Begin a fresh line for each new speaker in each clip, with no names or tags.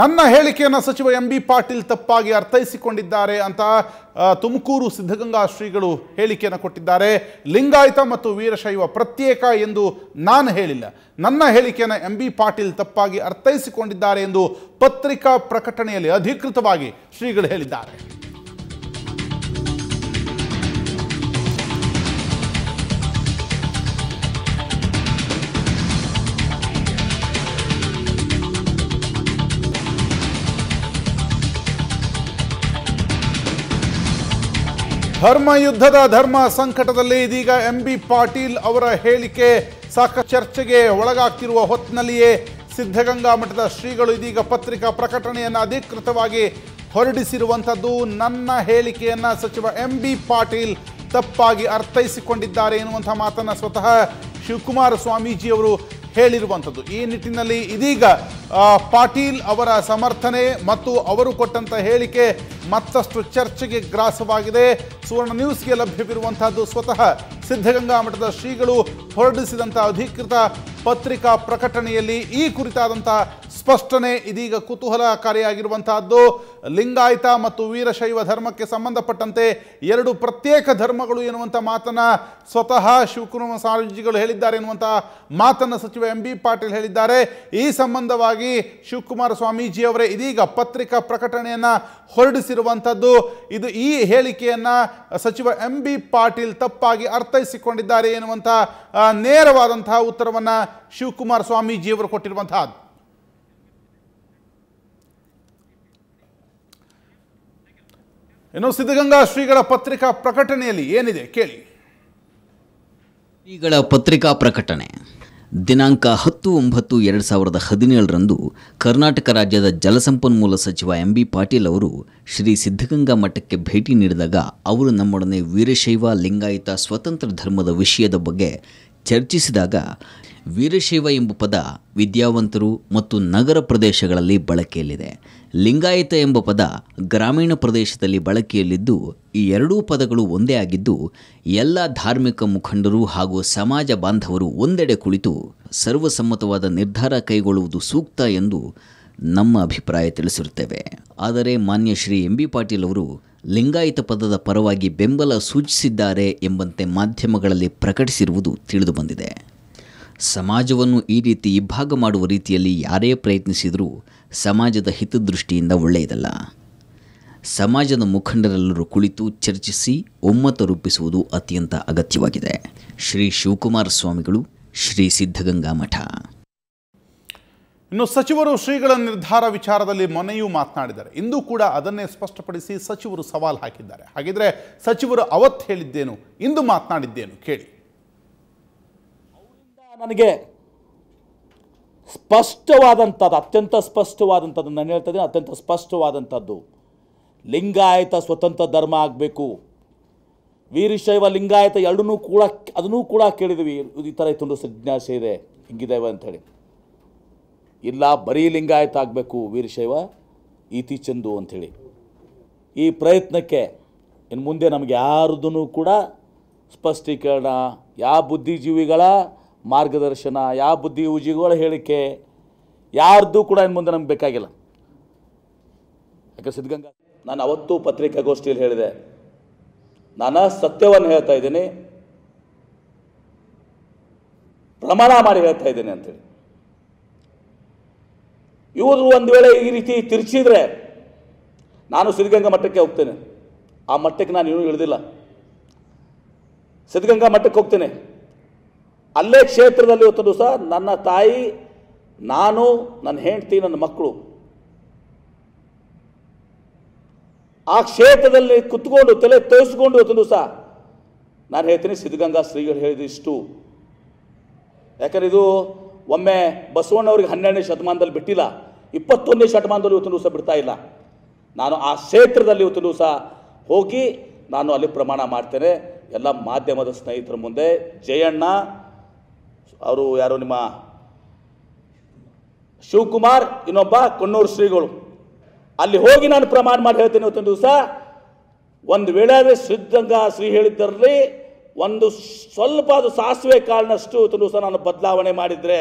ನನ್ನ ಹೇಳಿಕೆಯನ್ನು ಸಚಿವ ಎಂ ಬಿ ಪಾಟೀಲ್ ತಪ್ಪಾಗಿ ಅರ್ಥೈಸಿಕೊಂಡಿದ್ದಾರೆ ಅಂತ ತುಮಕೂರು ಸಿದ್ಧಗಂಗಾ ಶ್ರೀಗಳು ಹೇಳಿಕೆಯನ್ನು ಕೊಟ್ಟಿದ್ದಾರೆ ಲಿಂಗಾಯತ ಮತ್ತು ವೀರಶೈವ ಪ್ರತ್ಯೇಕ ಎಂದು ನಾನು ಹೇಳಿಲ್ಲ ನನ್ನ ಹೇಳಿಕೆಯನ್ನು ಎಂ ಬಿ ಪಾಟೀಲ್ ತಪ್ಪಾಗಿ ಅರ್ಥೈಸಿಕೊಂಡಿದ್ದಾರೆ ಎಂದು ಪತ್ರಿಕಾ ಪ್ರಕಟಣೆಯಲ್ಲಿ ಅಧಿಕೃತವಾಗಿ ಶ್ರೀಗಳು ಹೇಳಿದ್ದಾರೆ ಧರ್ಮಯುದ್ಧದ ಧರ್ಮ ಸಂಕಟದಲ್ಲಿ ಇದೀಗ ಎಂ ಬಿ ಪಾಟೀಲ್ ಅವರ ಹೇಳಿಕೆ ಸಾಕ ಚರ್ಚೆಗೆ ಒಳಗಾಗ್ತಿರುವ ಹೊತ್ತಿನಲ್ಲಿಯೇ ಸಿದ್ಧಗಂಗಾ ಮಠದ ಶ್ರೀಗಳು ಇದೀಗ ಪತ್ರಿಕಾ ಪ್ರಕಟಣೆಯನ್ನು ಅಧಿಕೃತವಾಗಿ ಹೊರಡಿಸಿರುವಂಥದ್ದು ನನ್ನ ಹೇಳಿಕೆಯನ್ನು ಸಚಿವ ಎಂ ಬಿ ಪಾಟೀಲ್ ತಪ್ಪಾಗಿ ಅರ್ಥೈಸಿಕೊಂಡಿದ್ದಾರೆ ಎನ್ನುವಂಥ ಮಾತನ್ನು ಸ್ವತಃ ಶಿವಕುಮಾರ ಸ್ವಾಮೀಜಿಯವರು ಹೇಳಿರುವಂಥದ್ದು ಈ ನಿಟ್ಟಿನಲ್ಲಿ ಇದೀಗ ಪಾಟೀಲ್ ಅವರ ಸಮರ್ಥನೆ ಮತ್ತು ಅವರು ಕೊಟ್ಟಂಥ ಹೇಳಿಕೆ ಮತ್ತಷ್ಟು ಚರ್ಚೆಗೆ ಗ್ರಾಸವಾಗಿದೆ ಸುವರ್ಣ ನ್ಯೂಸ್ಗೆ ಲಭ್ಯವಿರುವಂತಹದ್ದು ಸ್ವತಃ ಸಿದ್ಧಗಂಗಾ ಮಠದ ಶ್ರೀಗಳು ಹೊರಡಿಸಿದಂಥ ಅಧಿಕೃತ ಪತ್ರಿಕಾ ಪ್ರಕಟಣೆಯಲ್ಲಿ ಈ ಕುರಿತಾದಂಥ ಸ್ಪಷ್ಟನೆ ಇದೀಗ ಕುತೂಹಲಕಾರಿಯಾಗಿರುವಂತಹದ್ದು ಲಿಂಗಾಯತ ಮತ್ತು ವೀರಶೈವ ಧರ್ಮಕ್ಕೆ ಸಂಬಂಧಪಟ್ಟಂತೆ ಎರಡು ಪ್ರತ್ಯೇಕ ಧರ್ಮಗಳು ಎನ್ನುವಂಥ ಮಾತನ್ನು ಸ್ವತಃ ಶಿವಕುಮಾರ ಸ್ವಾಮೀಜಿಗಳು ಹೇಳಿದ್ದಾರೆ ಎನ್ನುವಂಥ ಮಾತನ್ನು ಸಚಿವ ಎಂ ಬಿ ಪಾಟೀಲ್ ಹೇಳಿದ್ದಾರೆ ಈ ಸಂಬಂಧವಾಗಿ ಶಿವಕುಮಾರ ಸ್ವಾಮೀಜಿಯವರೇ ಇದೀಗ ಪತ್ರಿಕಾ ಪ್ರಕಟಣೆಯನ್ನು ಹೊರಡಿಸಿರುವಂಥದ್ದು ಇದು ಈ ಹೇಳಿಕೆಯನ್ನು ಸಚಿವ ಎಂ ಬಿ ಪಾಟೀಲ್ ತಪ್ಪಾಗಿ ಅರ್ಥೈಸಿಕೊಂಡಿದ್ದಾರೆ ಎನ್ನುವಂಥ ನೇರವಾದಂತಹ ಉತ್ತರವನ್ನು ಶಿವಕುಮಾರ ಸ್ವಾಮೀಜಿಯವರು ಕೊಟ್ಟಿರುವಂತಹದ್ದು ಇನ್ನು ಸಿದ್ಧಗಂಗಾ ಶ್ರೀಗಳ ಪತ್ರಿಕಾ ಪ್ರಕಟಣೆಯಲ್ಲಿ ಏನಿದೆ ಕೇಳಿ
ಶ್ರೀಗಳ ಪತ್ರಿಕಾ ಪ್ರಕಟಣೆ ದಿನಾಂಕ ಹತ್ತು ಒಂಬತ್ತು ಎರಡು ಸಾವಿರದ ಹದಿನೇಳರಂದು ಕರ್ನಾಟಕ ರಾಜ್ಯದ ಜಲಸಂಪನ್ಮೂಲ ಸಚಿವ ಎಂ ಬಿ ಪಾಟೀಲ್ ಅವರು ಶ್ರೀ ಸಿದ್ಧಗಂಗಾ ಮಠಕ್ಕೆ ಭೇಟಿ ನೀಡಿದಾಗ ಅವರು ನಮ್ಮೊಡನೆ ವೀರಶೈವ ಲಿಂಗಾಯತ ಸ್ವತಂತ್ರ ಧರ್ಮದ ವಿಷಯದ ಬಗ್ಗೆ ಚರ್ಚಿಸಿದಾಗ ವೀರಶೈವ ಎಂಬ ಪದ ವಿದ್ಯಾವಂತರು ಮತ್ತು ನಗರ ಪ್ರದೇಶಗಳಲ್ಲಿ ಬಳಕೆಯಲ್ಲಿದೆ ಲಿಂಗಾಯತ ಎಂಬ ಪದ ಗ್ರಾಮೀಣ ಪ್ರದೇಶದಲ್ಲಿ ಬಳಕೆಯಲ್ಲಿದ್ದು ಈ ಎರಡೂ ಪದಗಳು ಒಂದೇ ಆಗಿದ್ದು ಎಲ್ಲ ಧಾರ್ಮಿಕ ಮುಖಂಡರು ಹಾಗೂ ಸಮಾಜ ಬಾಂಧವರು ಒಂದೆಡೆ ಕುಳಿತು ಸರ್ವಸಮ್ಮತವಾದ ನಿರ್ಧಾರ ಕೈಗೊಳ್ಳುವುದು ಸೂಕ್ತ ಎಂದು ನಮ್ಮ ಅಭಿಪ್ರಾಯ ತಿಳಿಸಿರುತ್ತೇವೆ ಆದರೆ ಮಾನ್ಯ ಶ್ರೀ ಎಂ ಬಿ ಪಾಟೀಲ್ ಅವರು ಲಿಂಗಾಯತ ಪದದ ಪರವಾಗಿ ಬೆಂಬಲ ಸೂಚಿಸಿದ್ದಾರೆ ಎಂಬಂತೆ ಮಾಧ್ಯಮಗಳಲ್ಲಿ ಪ್ರಕಟಿಸಿರುವುದು ತಿಳಿದುಬಂದಿದೆ ಸಮಾಜವನ್ನು ಈ ರೀತಿ ಇಬ್ಬಾಗ ಮಾಡುವ ರೀತಿಯಲ್ಲಿ ಯಾರೇ ಪ್ರಯತ್ನಿಸಿದರೂ ಸಮಾಜದ ಹಿತದೃಷ್ಟಿಯಿಂದ ಒಳ್ಳೆಯದಲ್ಲ ಸಮಾಜದ ಮುಖಂಡರೆಲ್ಲರೂ ಕುಳಿತು ಚರ್ಚಿಸಿ ಒಮ್ಮತ ರೂಪಿಸುವುದು ಅತ್ಯಂತ ಅಗತ್ಯವಾಗಿದೆ ಶ್ರೀ ಶಿವಕುಮಾರ ಸ್ವಾಮಿಗಳು ಶ್ರೀ ಸಿದ್ಧಗಂಗಾ ಮಠ
ಇನ್ನು ಸಚಿವರು ಶ್ರೀಗಳ ನಿರ್ಧಾರ ವಿಚಾರದಲ್ಲಿ ಮೊನೆಯೂ ಮಾತನಾಡಿದ್ದಾರೆ ಇಂದು ಕೂಡ ಅದನ್ನೇ ಸ್ಪಷ್ಟಪಡಿಸಿ ಸಚಿವರು ಸವಾಲು ಹಾಕಿದ್ದಾರೆ ಹಾಗಿದ್ರೆ ಸಚಿವರು ಅವತ್ತು ಹೇಳಿದ್ದೇನು ಇಂದು ಮಾತನಾಡಿದ್ದೇನು ಕೇಳಿ ನನಗೆ ಸ್ಪಷ್ಟವಾದಂಥದ್ದು ಅತ್ಯಂತ
ಸ್ಪಷ್ಟವಾದಂಥದ್ದು ನಾನು ಹೇಳ್ತಾ ಇದ್ದೀನಿ ಅತ್ಯಂತ ಸ್ಪಷ್ಟವಾದಂಥದ್ದು ಲಿಂಗಾಯತ ಸ್ವತಂತ್ರ ಧರ್ಮ ಆಗಬೇಕು ವೀರಶೈವ ಲಿಂಗಾಯತ ಎರಡನ್ನೂ ಕೂಡ ಅದನ್ನೂ ಕೂಡ ಕೇಳಿದ್ವಿ ಈ ಥರ ಇತ್ತು ಸಜ್ಞಾಸೆ ಇದೆ ಹಿಂಗಿದೇವ ಅಂಥೇಳಿ ಇಲ್ಲ ಬರೀ ಲಿಂಗಾಯತ ಆಗಬೇಕು ವೀರಶೈವ ಈತಿ ಚೆಂದು ಅಂಥೇಳಿ ಈ ಪ್ರಯತ್ನಕ್ಕೆ ಇನ್ನು ಮುಂದೆ ನಮಗೆ ಯಾರ್ದೂ ಕೂಡ ಸ್ಪಷ್ಟೀಕರಣ ಯಾವ ಬುದ್ಧಿಜೀವಿಗಳ ಮಾರ್ಗದರ್ಶನ ಯಾವ ಬುದ್ಧಿ ಉಜಿಗಳ ಹೇಳಿಕೆ ಯಾರ್ದು ಕೂಡ ಇನ್ನು ಮುಂದೆ ನಮ್ಗೆ ಬೇಕಾಗಿಲ್ಲ ಯಾಕೆ ಸಿದ್ಧಗಂಗಾ ನಾನು ಅವತ್ತು ಪತ್ರಿಕಾಗೋಷ್ಠಿಯಲ್ಲಿ ಹೇಳಿದೆ ನಾನು ಸತ್ಯವನ್ನು ಹೇಳ್ತಾ ಇದ್ದೀನಿ ಪ್ರಮಾಣ ಮಾಡಿ ಹೇಳ್ತಾ ಇದ್ದೀನಿ ಅಂತೇಳಿ ಇವರು ಒಂದು ವೇಳೆ ಈ ರೀತಿ ತಿರುಚಿದ್ರೆ ನಾನು ಸಿದ್ಧಗಂಗಾ ಮಠಕ್ಕೆ ಹೋಗ್ತೇನೆ ಆ ಮಟ್ಟಕ್ಕೆ ನಾನು ಇನ್ನೂ ಇಳಿದಿಲ್ಲ ಸಿದ್ಧಗಂಗಾ ಮಠಕ್ಕೆ ಹೋಗ್ತೇನೆ ಅಲ್ಲೇ ಕ್ಷೇತ್ರದಲ್ಲಿ ಇವತ್ತು ಸಹ ನನ್ನ ತಾಯಿ ನಾನು ನನ್ನ ಹೆಂಡತಿ ನನ್ನ ಮಕ್ಕಳು ಆ ಕ್ಷೇತ್ರದಲ್ಲಿ ಕುತ್ಕೊಂಡು ತಲೆ ತೋರಿಸ್ಕೊಂಡು ಇವತ್ತು ಸಹ ನಾನು ಹೇಳ್ತೀನಿ ಸಿದ್ಧಗಂಗಾ ಶ್ರೀಗಳು ಹೇಳಿದ ಇಷ್ಟು ಯಾಕಂದ್ರೆ ಇದು ಒಮ್ಮೆ ಬಸವಣ್ಣವ್ರಿಗೆ ಹನ್ನೆರಡನೇ ಶತಮಾನದಲ್ಲಿ ಬಿಟ್ಟಿಲ್ಲ ಇಪ್ಪತ್ತೊಂದನೇ ಶತಮಾನದಲ್ಲಿ ಇವತ್ತು ದಿವಸ ಬಿಡ್ತಾ ಇಲ್ಲ ನಾನು ಆ ಕ್ಷೇತ್ರದಲ್ಲಿ ಇವತ್ತು ದಿವಸ ಹೋಗಿ ನಾನು ಅಲ್ಲಿ ಪ್ರಮಾಣ ಮಾಡ್ತೇನೆ ಎಲ್ಲ ಮಾಧ್ಯಮದ ಸ್ನೇಹಿತರ ಮುಂದೆ ಜಯಣ್ಣ ಅವರು ಯಾರು ನಿಮ್ಮ ಶಿವಕುಮಾರ್ ಇನ್ನೊಬ್ಬ ಕೊಣ್ಣೂರು ಶ್ರೀಗಳು ಅಲ್ಲಿ ಹೋಗಿ ನಾನು ಪ್ರಮಾಣ ಮಾಡಿ ಹೇಳ್ತೇನೆ ಇವತ್ತೊಂದು ದಿವಸ ಒಂದು ವೇಳೆ ಸಿದ್ಧಗಂಗಾ ಶ್ರೀ ಹೇಳಿದ್ದರಲ್ಲಿ ಒಂದು ಸ್ವಲ್ಪ ಅದು ಸಾಸಿವೆ ಕಾಳಿನಷ್ಟು ಇವತ್ತೊಂದು ದಿವಸ ನಾನು ಬದಲಾವಣೆ ಮಾಡಿದರೆ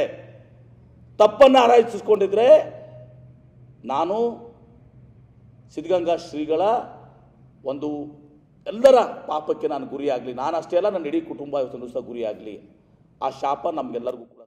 ತಪ್ಪನ್ನು ಆರಾಧಿಸ್ಕೊಂಡಿದ್ರೆ ನಾನು ಸಿದ್ಧಗಂಗಾ ಶ್ರೀಗಳ ಒಂದು ಎಲ್ಲರ ಪಾಪಕ್ಕೆ ನಾನು ಗುರಿಯಾಗಲಿ ನಾನು ಅಷ್ಟೇ ಅಲ್ಲ ನನ್ನ ಇಡೀ ಕುಟುಂಬ ಇವತ್ತೊಂದು ದಿವಸ ಗುರಿಯಾಗಲಿ ಆ ಶಾಪ ನಮಗೆಲ್ಲರಿಗೂ ಕೂಡ